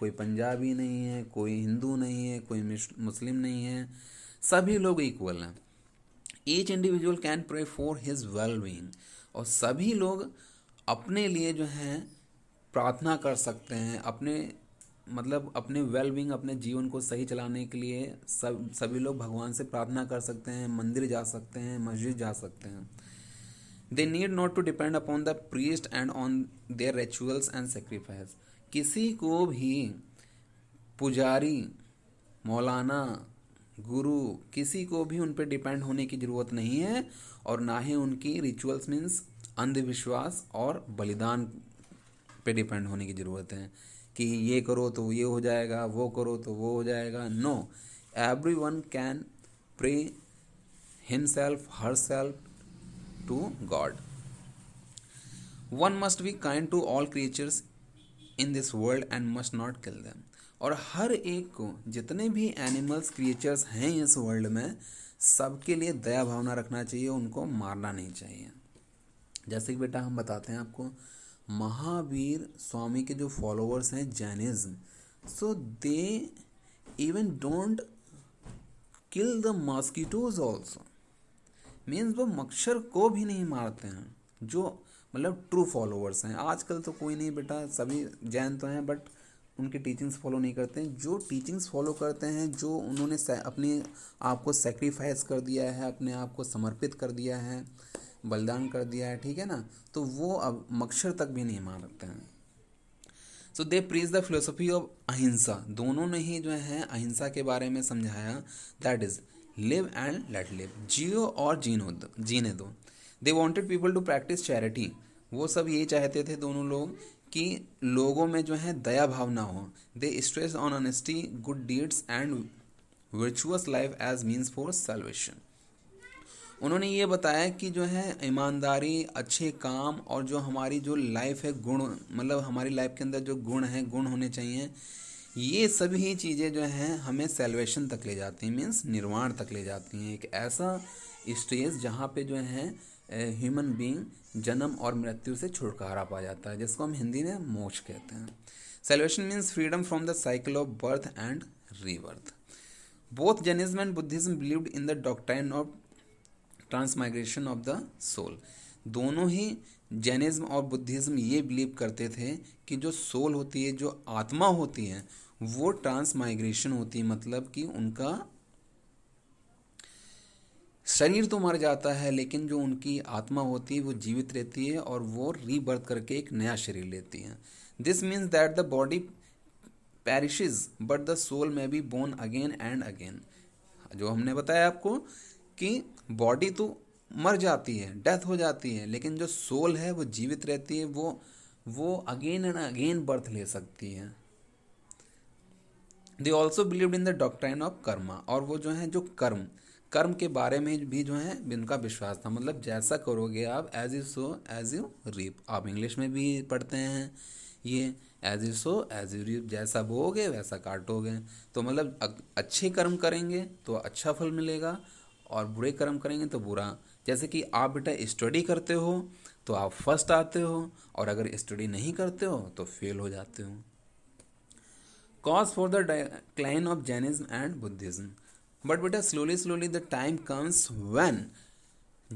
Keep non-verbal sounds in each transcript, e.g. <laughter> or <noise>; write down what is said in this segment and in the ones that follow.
कोई पंजाबी नहीं है कोई हिंदू नहीं है कोई मुस्लिम नहीं है सभी लोग इक्वल हैं each individual can pray for his well being और सभी लोग अपने लिए जो है प्रार्थना कर सकते हैं अपने मतलब अपने वेल बींग अपने जीवन को सही चलाने के लिए सब सभी लोग भगवान से प्रार्थना कर सकते हैं मंदिर जा सकते हैं मस्जिद जा सकते हैं they need not to depend upon the priest and on their rituals and sacrifice किसी को भी पुजारी मौलाना गुरु किसी को भी उन पर डिपेंड होने की ज़रूरत नहीं है और ना ही उनकी रिचुअल्स मीन्स अंधविश्वास और बलिदान पे डिपेंड होने की ज़रूरत है कि ये करो तो ये हो जाएगा वो करो तो वो हो जाएगा no everyone can pray himself herself to God one must be kind to all creatures in this world and must not kill them और हर एक को जितने भी एनिमल्स क्रिएचर्स हैं इस वर्ल्ड में सबके लिए दया भावना रखना चाहिए उनको मारना नहीं चाहिए जैसे कि बेटा हम बताते हैं आपको महावीर स्वामी के जो फॉलोअर्स हैं Jainism so they even don't kill the mosquitoes also means वो मच्छर को भी नहीं मारते हैं जो मतलब ट्रू फॉलोअर्स हैं आजकल तो कोई नहीं बेटा सभी जैन तो हैं बट उनकी टीचिंग्स फॉलो नहीं करते हैं जो टीचिंग्स फॉलो करते हैं जो उन्होंने अपने आप को सेक्रीफाइस कर दिया है अपने आप को समर्पित कर दिया है बलिदान कर दिया है ठीक है ना तो वो अब मक्षर तक भी नहीं मारते हैं so they preach the philosophy of ahimsa दोनों ने ही जो है अहिंसा के बारे में समझाया that is live and let live जियो और जीनो दो जीने दो they wanted people to practise charity वो सब ये चाहते थे दोनों लोग कि लोगों में जो है दया भावना हो they stress on honesty good deeds and virtuous life as means for salvation उन्होंने ये बताया कि जो है ईमानदारी अच्छे काम और जो हमारी जो लाइफ है गुण मतलब हमारी लाइफ के अंदर जो गुण है गुण होने चाहिए ये सभी चीज़ें जो हैं हमें सेल्वेशन तक ले जाती हैं मीन्स निर्वाण तक ले जाती हैं एक ऐसा स्टेज जहाँ पे जो है ह्यूमन बींग जन्म और मृत्यु से छुटकारा पा जाता है जिसको हम हिंदी में मोक्ष कहते हैं salvation means freedom from the cycle of birth and rebirth both Jainism and Buddhism believed in the doctrine of transmigration of the soul दोनों ही जैनिज्म और बुद्धिज्म ये बिलीव करते थे कि जो सोल होती है जो आत्मा होती है वो ट्रांसमाइग्रेशन होती है मतलब कि उनका शरीर तो मर जाता है लेकिन जो उनकी आत्मा होती है वो जीवित रहती है और वो रीबर्थ करके एक नया शरीर लेती है this means that the body perishes but the soul may be born again and again जो हमने बताया आपको कि बॉडी तो मर जाती है डेथ हो जाती है लेकिन जो सोल है वो जीवित रहती है वो वो अगेन एंड अगेन बर्थ ले सकती है they also believe in the doctrine of karma और वो जो है जो कर्म कर्म के बारे में भी जो है इनका विश्वास था मतलब जैसा करोगे आप as you sow as you reap आप इंग्लिश में भी पढ़ते हैं ये as you sow as you reap जैसा बोगे वैसा काटोगे तो मतलब अच्छे कर्म करेंगे तो अच्छा फल मिलेगा और बुरे कर्म करेंगे तो बुरा जैसे कि आप बेटा स्टडी करते हो तो आप फर्स्ट आते हो और अगर स्टडी नहीं करते हो तो फेल हो जाते हो cause for the decline of Jainism and Buddhism but बेटा slowly slowly the time comes when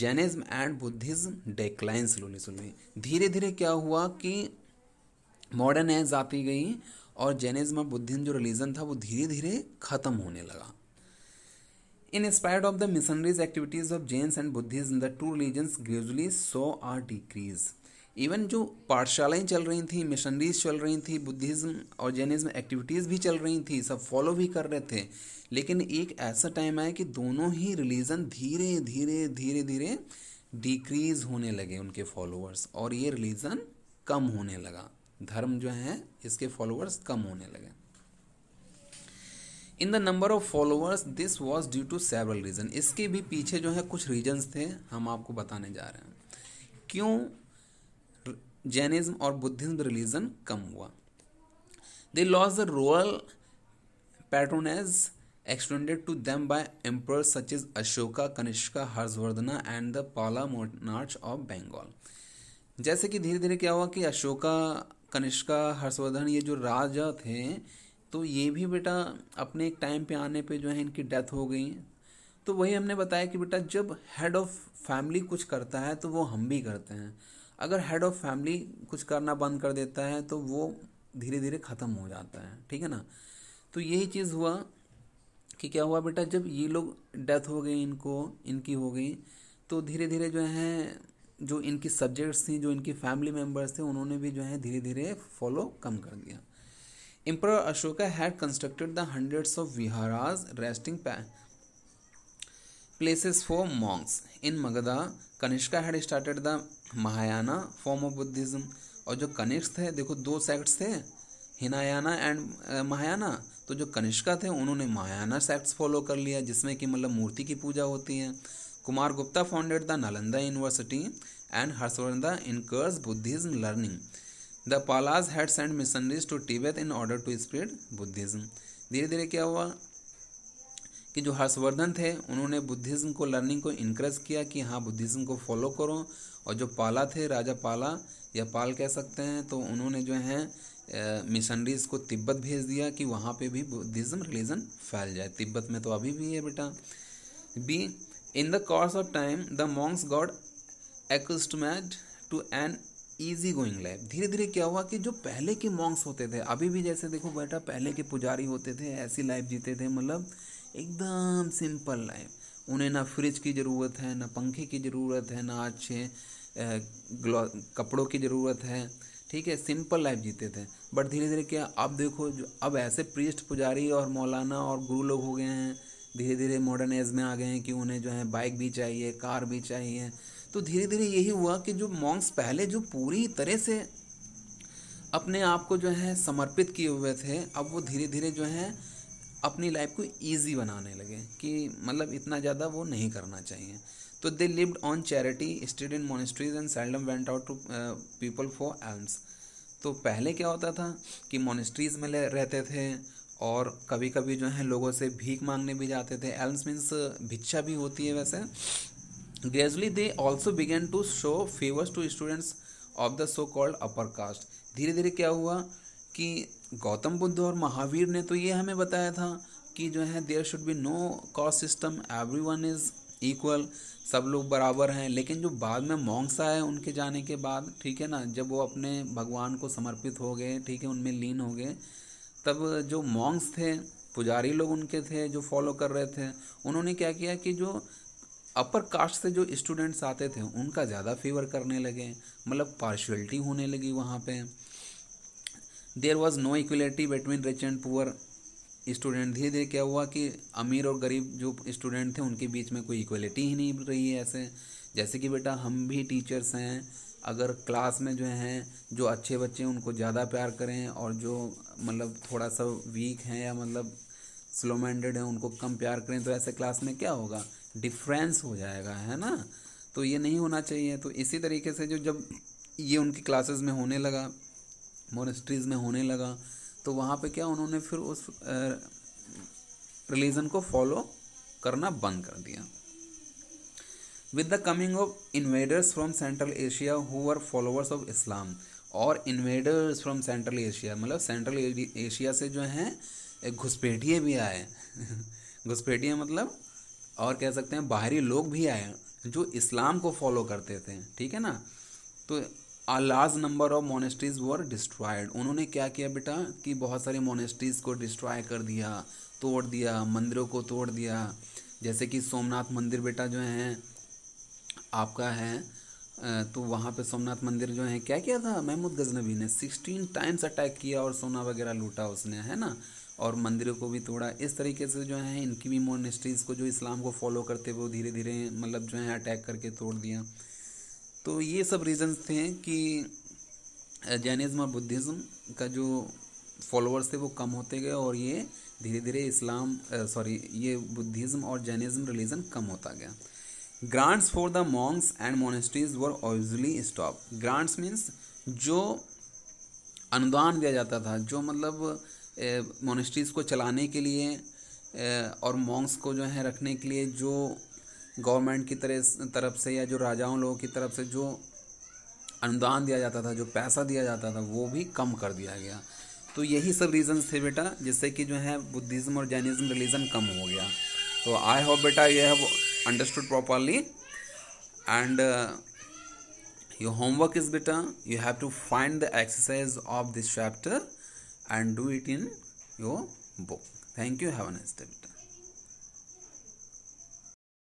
Jainism and Buddhism decline slowly slowly धीरे धीरे क्या हुआ कि मॉडर्न एज आती गई और जैनिज्म और बुद्धिज्म जो रिलीजन था वो धीरे धीरे खत्म होने लगा in spite of the missionaries activities of Jains and Buddhism the two religions gradually so are decrease even जो पाठशालाएँ चल रही थी मिशनरीज चल रही थी बुद्धिज़्म और जैनिज़्म एक्टिविटीज़ भी चल रही थी सब फॉलो भी कर रहे थे लेकिन एक ऐसा टाइम आया कि दोनों ही रिलीज़न धीरे धीरे धीरे धीरे डिक्रीज होने लगे उनके फॉलोअर्स और ये रिलीज़न कम होने लगा धर्म जो है इसके फॉलोअर्स कम होने लगे in the number of followers this was due to several reason इसके भी पीछे जो है कुछ रीजन्स थे हम आपको बताने जा रहे हैं क्यों जैनिज्म और बुद्धिज्म रिलीजन कम हुआ they lost the patronage as extended to them by emperor such is Ashoka Kanishka Harshavardhana and the Pala monarchs of Bengal. जैसे कि धीरे धीरे क्या हुआ कि अशोका कनिष्का हर्षवर्धन ये जो राजा थे तो ये भी बेटा अपने एक टाइम पे आने पे जो है इनकी डेथ हो गई तो वही हमने बताया कि बेटा जब हेड ऑफ फैमिली कुछ करता है तो वो हम भी करते हैं अगर हेड ऑफ फैमिली कुछ करना बंद कर देता है तो वो धीरे धीरे ख़त्म हो जाता है ठीक है ना तो यही चीज़ हुआ कि क्या हुआ बेटा जब ये लोग डेथ हो गई इनको इनकी हो गई तो धीरे धीरे जो है जो इनकी सब्जेक्ट्स थी जो इनकी फैमिली मेम्बर्स थे उन्होंने भी जो है धीरे धीरे फॉलो कम कर दिया emperor Ashoka had constructed the hundreds of viharas resting places for monks in Magadha Kanishka had started the Mahayana form of Buddhism और जो कनिष्क थे देखो दो सेक्ट्स थे हिनायाना एंड महायाना तो जो कनिष्का थे उन्होंने महायाना सेक्ट्स फॉलो कर लिया जिसमें कि मतलब मूर्ति की पूजा होती है Kumar Gupta founded the Nalanda university and Harshavardhan encouraged Buddhism learning the Palas had send missionaries to Tibet in order to spread Buddhism धीरे धीरे क्या हुआ कि जो हर्षवर्धन थे उन्होंने बुद्धिज़्म को लर्निंग को इनक्रेज किया कि हाँ बुद्धिज़्म को फॉलो करो और जो पाला थे राजा पाला या पाल कह सकते हैं तो उन्होंने जो है मिशनरीज को तिब्बत भेज दिया कि वहाँ पे भी बुद्धिज़्म रिलीजन फैल जाए तिब्बत में तो अभी भी है बेटा be in the course of time the monks got accustomed to an easy going life धीरे धीरे क्या हुआ कि जो पहले के मॉन्ग्स होते थे अभी भी जैसे देखो बेटा पहले के पुजारी होते थे ऐसी लाइफ जीते थे मतलब एकदम सिंपल लाइफ उन्हें ना फ्रिज की ज़रूरत है ना पंखे की ज़रूरत है ना अच्छे कपड़ों की ज़रूरत है ठीक है सिंपल लाइफ जीते थे बट धीरे धीरे क्या अब देखो जो अब ऐसे प्रिस्ट पुजारी और मौलाना और गुरु लोग हो गए हैं धीरे धीरे मॉडर्न एज में आ गए हैं कि उन्हें जो है बाइक भी चाहिए कार भी चाहिए तो धीरे धीरे यही हुआ कि जो मॉन्क्स पहले जो पूरी तरह से अपने आप को जो है समर्पित किए हुए थे अब वो धीरे धीरे जो है अपनी लाइफ को ईजी बनाने लगे कि मतलब इतना ज़्यादा वो नहीं करना चाहिए तो they lived on charity stayed in monasteries and seldom went out to people for alms तो पहले क्या होता था कि मोनिस्ट्रीज में रहते थे और कभी कभी जो है लोगों से भीख मांगने भी जाते थे एल्म्स मीन्स uh, भिक्षा भी होती है वैसे gradually they also began to show favours to students of the so called upper caste धीरे धीरे क्या हुआ कि गौतम बुद्ध और महावीर ने तो ये हमें बताया था कि जो है there should be no caste system everyone is equal सब लोग बराबर हैं लेकिन जो बाद में मॉन्ग्स आए उनके जाने के बाद ठीक है ना जब वो अपने भगवान को समर्पित हो गए ठीक है उनमें लीन हो गए तब जो मॉन्ग्स थे पुजारी लोग उनके थे जो फॉलो कर रहे थे उन्होंने क्या किया कि जो अपर कास्ट से जो स्टूडेंट्स आते थे उनका ज़्यादा फेवर करने लगे मतलब पार्शलिटी होने लगी वहाँ पर there was no equality between rich and poor student धीरे धीरे क्या हुआ कि अमीर और गरीब जो स्टूडेंट थे उनके बीच में कोई इक्वलिटी ही नहीं रही है ऐसे जैसे कि बेटा हम भी टीचर्स हैं अगर क्लास में जो हैं जो अच्छे बच्चे हैं उनको ज़्यादा प्यार करें और जो मतलब थोड़ा सा वीक हैं या मतलब स्लो माइंडेड हैं उनको कम प्यार करें तो ऐसे क्लास में क्या होगा डिफरेंस हो जाएगा है ना तो ये नहीं होना चाहिए तो इसी तरीके से जो जब ये उनकी क्लासेस में होने लगा मोनेस्ट्रीज़ में होने लगा तो वहाँ पे क्या उन्होंने फिर उस रिलीजन को फॉलो करना बंद कर दिया with the coming of invaders from central Asia who are followers of Islam और इन्वेडर्स फ्रॉम सेंट्रल एशिया मतलब सेंट्रल एशिया से जो हैं घुसपैठिए भी आए <laughs> घुसपैठिए मतलब और कह सकते हैं बाहरी लोग भी आए जो इस्लाम को फॉलो करते थे ठीक है ना तो a large number of monasteries were destroyed उन्होंने क्या किया बेटा कि बहुत सारी मोनेस्ट्रीज को डिस्ट्रॉय कर दिया तोड़ दिया मंदिरों को तोड़ दिया जैसे कि सोमनाथ मंदिर बेटा जो है आपका है तो वहाँ पे सोमनाथ मंदिर जो है क्या किया था महमूद गजनबी ने सिक्सटीन टाइम्स अटैक किया और सोना वगैरह लूटा उसने है ना और मंदिरों को भी तोड़ा इस तरीके से जो है इनकी भी मोनेस्ट्रीज़ को जो इस्लाम को फॉलो करते हुए धीरे धीरे मतलब जो है अटैक करके तोड़ दिया तो ये सब रीजंस थे कि जैनिज़्म और बुद्धिज़्म का जो फॉलोअर्स थे वो कम होते गए और ये धीरे धीरे इस्लाम सॉरी ये बुद्धिज़्म और जैनिज़्म रिलीजन कम होता गया grants for the monks and monasteries were ऑजली स्टॉप ग्रांट्स मीन्स जो अनुदान दिया जाता था जो मतलब मोनेस्ट्रीज़ को चलाने के लिए और मॉन्ग्स को जो है रखने के लिए जो गवर्नमेंट की तरह तरफ से या जो राजाओं लोगों की तरफ से जो अनुदान दिया जाता था जो पैसा दिया जाता था वो भी कम कर दिया गया तो यही सब रीजंस थे बेटा जिससे कि जो है बुद्धिज़्म और जैनिज़्म रिलीजन कम हो गया तो आई होप बेटा you have understood properly and your homework is बेटा you have to find the exercise of this chapter and do it in your book thank you have a nice day बेटा